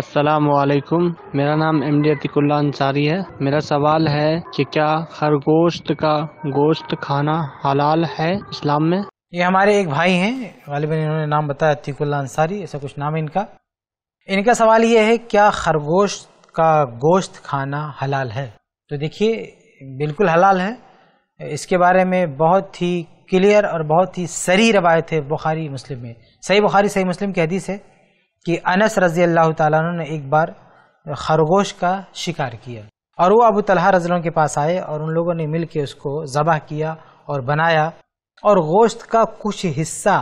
असलकुम मेरा नाम एम डी अतिकुल्ला अंसारी है मेरा सवाल है कि क्या खरगोश्त का गोश्त खाना हलाल है इस्लाम में ये हमारे एक भाई हैं गालिबा इन्होंने नाम बताया अतिकुल्ला अंसारी ऐसा कुछ नाम है इनका इनका सवाल ये है क्या खरगोश का गोश्त खाना हलाल है तो देखिए बिल्कुल हलाल है इसके बारे में बहुत ही क्लियर और बहुत ही सरी रवायत है बुखारी मुस्लिम में सही बुखारी सही मुस्लिम की हदीस है कि अनस रजी अल्लाह तु ने एक बार खरगोश का शिकार किया और वो अबू तलहा रजलों के पास आए और उन लोगों ने मिल के उसको ज़बह किया और बनाया और गोश्त का कुछ हिस्सा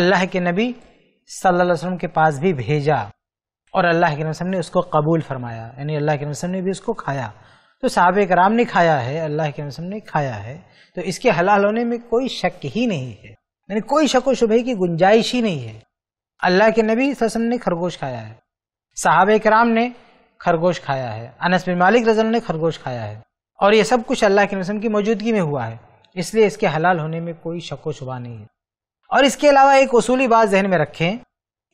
अल्लाह के नबी सल्लल्लाहु अलैहि वसल्लम के पास भी भेजा और अल्लाह के नबी ने उसको कबूल फरमाया यानी अल्लाह के नबी ने भी उसको खाया तो साहब कराम ने खाया है अल्लाह के नबी ने खाया है तो इसके हलाल होने में कोई शक ही नहीं है यानी कोई शक व शुभ की गुंजाइश ही नहीं है अल्लाह के नबी ससम ने खरगोश खाया है साहब कराम ने खरगोश खाया है अनस बिन मालिक रजल ने खरगोश खाया है और ये सब कुछ अल्लाह के रसम की मौजूदगी में हुआ है इसलिए इसके हलाल होने में कोई शको शुबा नहीं है और इसके अलावा एक असूली बात जहन में रखें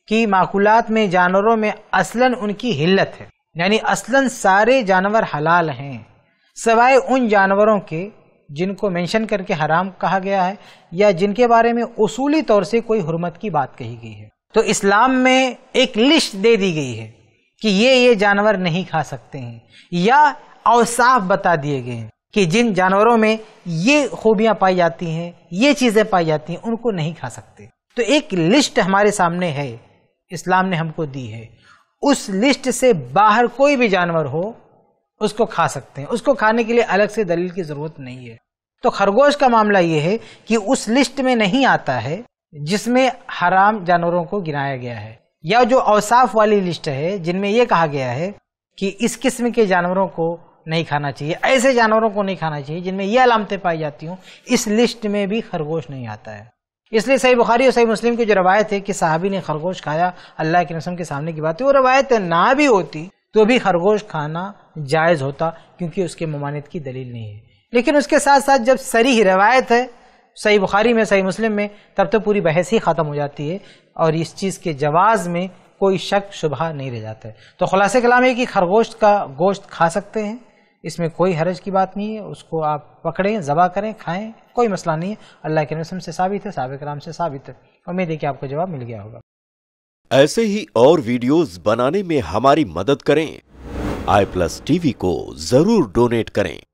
कि माकूलात में जानवरों में असलन उनकी हिल्लत है यानी असलन सारे जानवर हलाल हैं सवाए उन जानवरों के जिनको मेंशन करके हराम कहा गया है या जिनके बारे में उसूली तौर से कोई हरमत की बात कही गई है तो इस्लाम में एक लिस्ट दे दी गई है कि ये ये जानवर नहीं खा सकते हैं या अवसाफ बता दिए गए हैं कि जिन जानवरों में ये खूबियां पाई जाती हैं ये चीज़ें पाई जाती हैं उनको नहीं खा सकते तो एक लिस्ट हमारे सामने है इस्लाम ने हमको दी है उस लिस्ट से बाहर कोई भी जानवर हो उसको खा सकते हैं उसको खाने के लिए अलग से दलील की ज़रूरत नहीं है तो खरगोश का मामला ये है कि उस लिस्ट में नहीं आता है जिसमें हराम जानवरों को गिनाया गया है या जो अवसाफ वाली लिस्ट है जिनमें यह कहा गया है कि इस किस्म के जानवरों को नहीं खाना चाहिए ऐसे जानवरों को नहीं खाना चाहिए जिनमें यह अलामतें पाई जाती हूँ इस लिस्ट में भी खरगोश नहीं आता है इसलिए सही बुखारी और सही मुस्लिम की जो रवायत है कि साहबी ने खरगोश खाया अल्लाह के नसम के सामने की बात है वो रवायत ना भी होती तो भी खरगोश खाना जायज़ होता क्योंकि उसके ममानत की दलील नहीं है लेकिन उसके साथ साथ जब सरी रवायत है सही बुखारी में सही मुस्लिम में तब तो पूरी बहस ही ख़त्म हो जाती है और इस चीज़ के जवाज़ में कोई शक शुभ नहीं रह जाता है तो खुलासे कलाम है कि खरगोश का गोश्त खा सकते हैं इसमें कोई हरज की बात नहीं है उसको आप पकड़ें जबा करें खाएं कोई मसला नहीं है अल्लाह के रसम से साबित है साबिक राम से साबित है उम्मीद है कि आपको जवाब मिल गया होगा ऐसे ही और वीडियोस बनाने में हमारी मदद करें आई प्लस टीवी को जरूर डोनेट करें